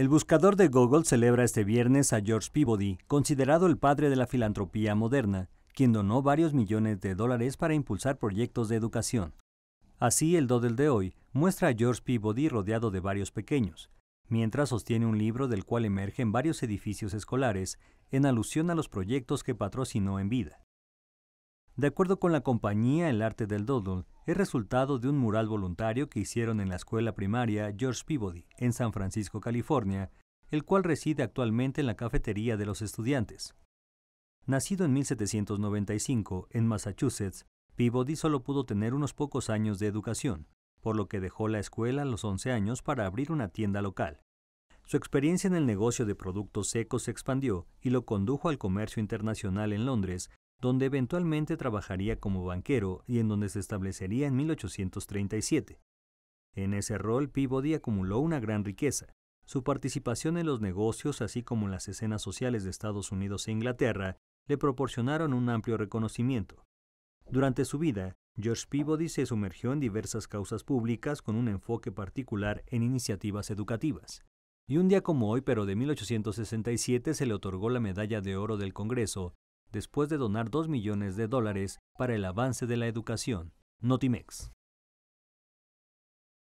El buscador de Google celebra este viernes a George Peabody, considerado el padre de la filantropía moderna, quien donó varios millones de dólares para impulsar proyectos de educación. Así, el Doodle de hoy muestra a George Peabody rodeado de varios pequeños, mientras sostiene un libro del cual emergen varios edificios escolares en alusión a los proyectos que patrocinó en vida. De acuerdo con la compañía, el arte del Doodle es resultado de un mural voluntario que hicieron en la escuela primaria George Peabody, en San Francisco, California, el cual reside actualmente en la cafetería de los estudiantes. Nacido en 1795 en Massachusetts, Peabody solo pudo tener unos pocos años de educación, por lo que dejó la escuela a los 11 años para abrir una tienda local. Su experiencia en el negocio de productos secos se expandió y lo condujo al comercio internacional en Londres, donde eventualmente trabajaría como banquero y en donde se establecería en 1837. En ese rol, Peabody acumuló una gran riqueza. Su participación en los negocios, así como en las escenas sociales de Estados Unidos e Inglaterra, le proporcionaron un amplio reconocimiento. Durante su vida, George Peabody se sumergió en diversas causas públicas con un enfoque particular en iniciativas educativas. Y un día como hoy, pero de 1867, se le otorgó la Medalla de Oro del Congreso después de donar 2 millones de dólares para el avance de la educación. Notimex.